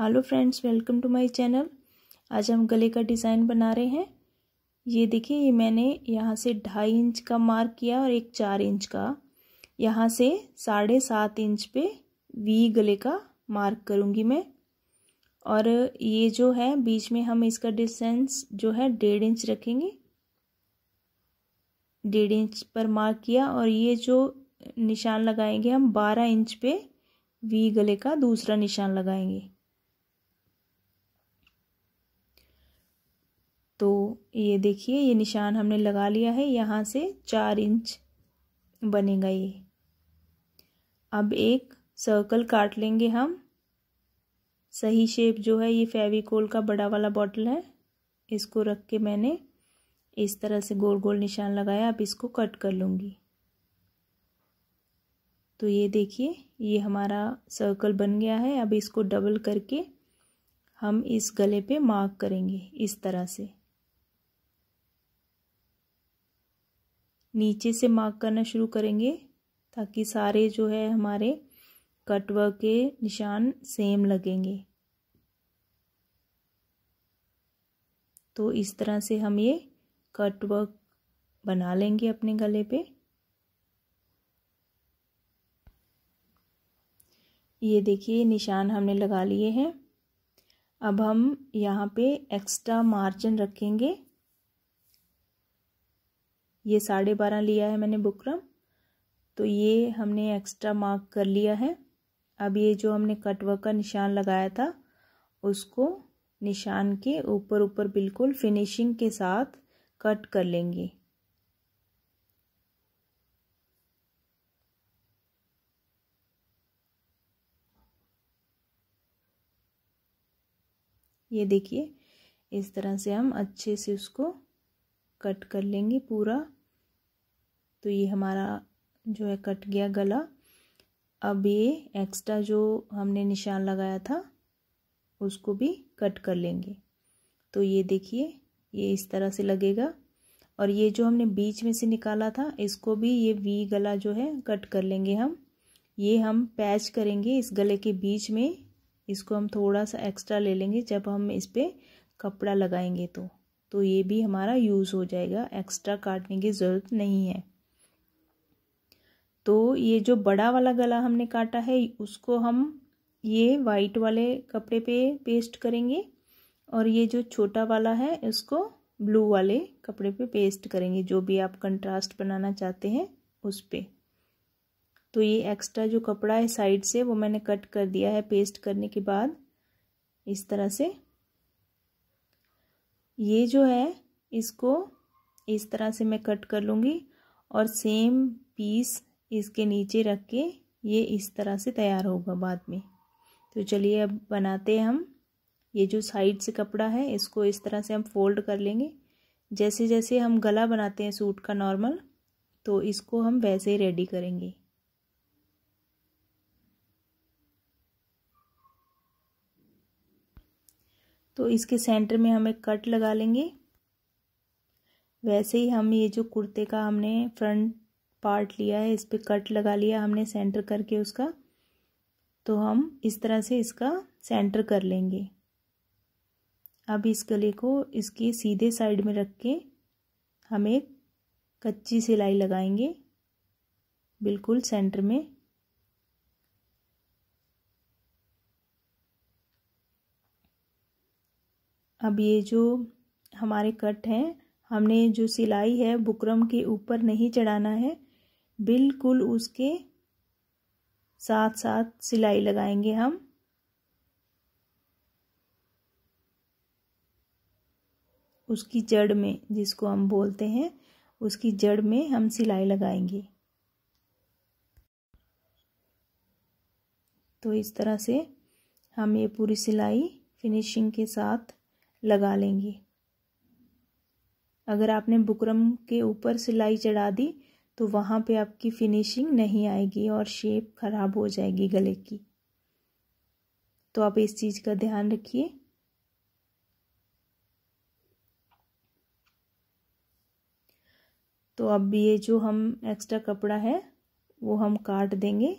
hello friends welcome to my channel आज हम गले का डिज़ाइन बना रहे हैं ये देखिए ये मैंने यहाँ से ढाई इंच का मार्क किया और एक चार इंच का यहाँ से साढ़े सात इंच पे वी गले का मार्क करूँगी मैं और ये जो है बीच में हम इसका डिस्टेंस जो है डेढ़ इंच रखेंगे डेढ़ इंच पर मार्क किया और ये जो निशान लगाएंगे हम बारह इंच पे वी गले का दूसरा निशान लगाएंगे तो ये देखिए ये निशान हमने लगा लिया है यहाँ से चार इंच बनेगा ये अब एक सर्कल काट लेंगे हम सही शेप जो है ये फेविकोल का बड़ा वाला बॉटल है इसको रख के मैंने इस तरह से गोल गोल निशान लगाया अब इसको कट कर लूँगी तो ये देखिए ये हमारा सर्कल बन गया है अब इसको डबल करके हम इस गले पे मार्क करेंगे इस तरह से नीचे से मार्क करना शुरू करेंगे ताकि सारे जो है हमारे कटवर्क के निशान सेम लगेंगे तो इस तरह से हम ये कटवर्क बना लेंगे अपने गले पे ये देखिए निशान हमने लगा लिए हैं अब हम यहाँ पे एक्स्ट्रा मार्जिन रखेंगे ये साढ़े बारह लिया है मैंने बुकरम तो ये हमने एक्स्ट्रा मार्क कर लिया है अब ये जो हमने कटवर्क का निशान लगाया था उसको निशान के ऊपर ऊपर बिल्कुल फिनिशिंग के साथ कट कर लेंगे ये देखिए इस तरह से हम अच्छे से उसको कट कर लेंगे पूरा तो ये हमारा जो है कट गया गला अब ये एक्स्ट्रा जो हमने निशान लगाया था उसको भी कट कर लेंगे तो ये देखिए ये इस तरह से लगेगा और ये जो हमने बीच में से निकाला था इसको भी ये वी गला जो है कट कर लेंगे हम ये हम पैच करेंगे इस गले के बीच में इसको हम थोड़ा सा एक्स्ट्रा ले लेंगे जब हम इस पर कपड़ा लगाएंगे तो तो ये भी हमारा यूज़ हो जाएगा एक्स्ट्रा काटने की ज़रूरत नहीं है तो ये जो बड़ा वाला गला हमने काटा है उसको हम ये वाइट वाले कपड़े पे पेस्ट करेंगे और ये जो छोटा वाला है इसको ब्लू वाले कपड़े पे पेस्ट करेंगे जो भी आप कंट्रास्ट बनाना चाहते हैं उस पर तो ये एक्स्ट्रा जो कपड़ा है साइड से वो मैंने कट कर दिया है पेस्ट करने के बाद इस तरह से ये जो है इसको इस तरह से मैं कट कर लूँगी और सेम पीस इसके नीचे रख के ये इस तरह से तैयार होगा बाद में तो चलिए अब बनाते हैं हम ये जो साइड से कपड़ा है इसको इस तरह से हम फोल्ड कर लेंगे जैसे जैसे हम गला बनाते हैं सूट का नॉर्मल तो इसको हम वैसे ही रेडी करेंगे तो इसके सेंटर में हम एक कट लगा लेंगे वैसे ही हम ये जो कुर्ते का हमने फ्रंट पार्ट लिया है इस पर कट लगा लिया हमने सेंटर करके उसका तो हम इस तरह से इसका सेंटर कर लेंगे अब इस गले को इसके सीधे साइड में रख के हम एक कच्ची सिलाई लगाएंगे बिल्कुल सेंटर में अब ये जो हमारे कट हैं हमने जो सिलाई है बुकरम के ऊपर नहीं चढ़ाना है बिल्कुल उसके साथ साथ सिलाई लगाएंगे हम उसकी जड़ में जिसको हम बोलते हैं उसकी जड़ में हम सिलाई लगाएंगे तो इस तरह से हम ये पूरी सिलाई फिनिशिंग के साथ लगा लेंगे अगर आपने बुकरम के ऊपर सिलाई चढ़ा दी तो वहाँ पे आपकी फिनिशिंग नहीं आएगी और शेप ख़राब हो जाएगी गले की तो आप इस चीज़ का ध्यान रखिए तो अब ये जो हम एक्स्ट्रा कपड़ा है वो हम काट देंगे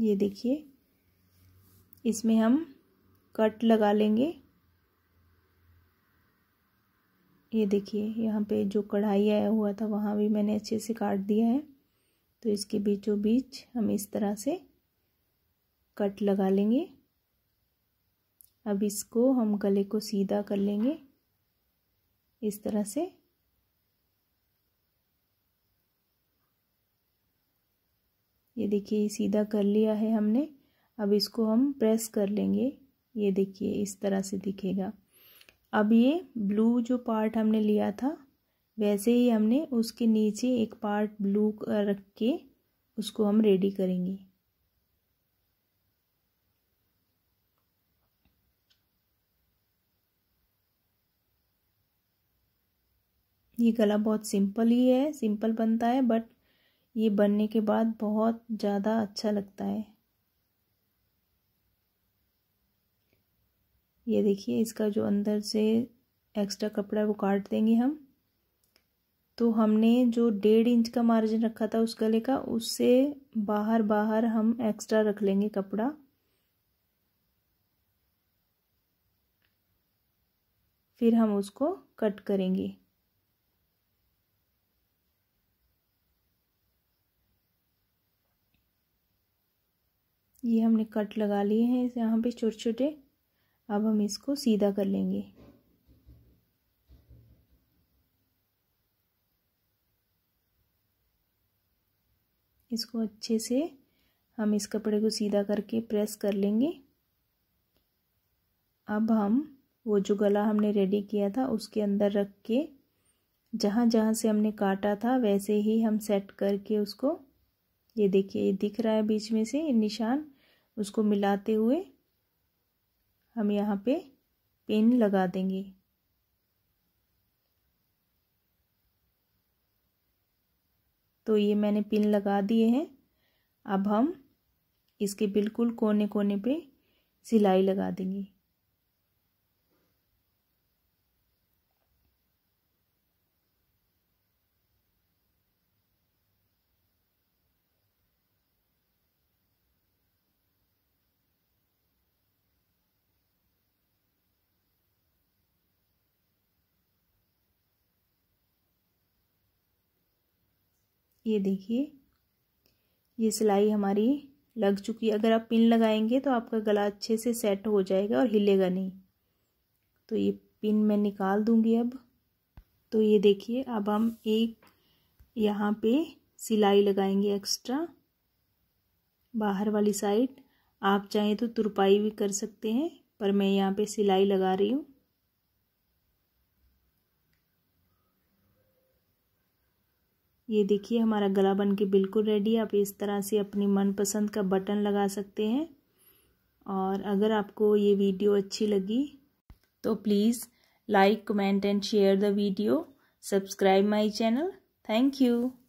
ये देखिए इसमें हम कट लगा लेंगे ये देखिए यहाँ पे जो कढ़ाई आया हुआ था वहाँ भी मैंने अच्छे से काट दिया है तो इसके बीचों बीच हम इस तरह से कट लगा लेंगे अब इसको हम गले को सीधा कर लेंगे इस तरह से ये देखिए सीधा कर लिया है हमने अब इसको हम प्रेस कर लेंगे ये देखिए इस तरह से दिखेगा अब ये ब्लू जो पार्ट हमने लिया था वैसे ही हमने उसके नीचे एक पार्ट ब्लू रख के उसको हम रेडी करेंगे ये गला बहुत सिंपल ही है सिंपल बनता है बट ये बनने के बाद बहुत ज़्यादा अच्छा लगता है ये देखिए इसका जो अंदर से एक्स्ट्रा कपड़ा वो काट देंगे हम तो हमने जो डेढ़ इंच का मार्जिन रखा था उस गले का उससे बाहर बाहर हम एक्स्ट्रा रख लेंगे कपड़ा फिर हम उसको कट करेंगे ये हमने कट लगा लिए हैं इस यहाँ पे छोटे छोटे अब हम इसको सीधा कर लेंगे इसको अच्छे से हम इस कपड़े को सीधा करके प्रेस कर लेंगे अब हम वो जो गला हमने रेडी किया था उसके अंदर रख के जहाँ जहाँ से हमने काटा था वैसे ही हम सेट करके उसको ये देखिए ये दिख रहा है बीच में से निशान उसको मिलाते हुए हम यहाँ पे पेन लगा देंगे तो ये मैंने पिन लगा दिए हैं अब हम इसके बिल्कुल कोने कोने पे सिलाई लगा देंगे ये देखिए ये सिलाई हमारी लग चुकी है अगर आप पिन लगाएंगे तो आपका गला अच्छे से सेट हो जाएगा और हिलेगा नहीं तो ये पिन मैं निकाल दूंगी अब तो ये देखिए अब हम एक यहाँ पे सिलाई लगाएंगे एक्स्ट्रा बाहर वाली साइड आप चाहें तो तुरपाई भी कर सकते हैं पर मैं यहाँ पे सिलाई लगा रही हूँ ये देखिए हमारा गला बन के बिल्कुल रेडी है आप इस तरह से अपनी मनपसंद का बटन लगा सकते हैं और अगर आपको ये वीडियो अच्छी लगी तो please like comment and share the video subscribe my channel thank you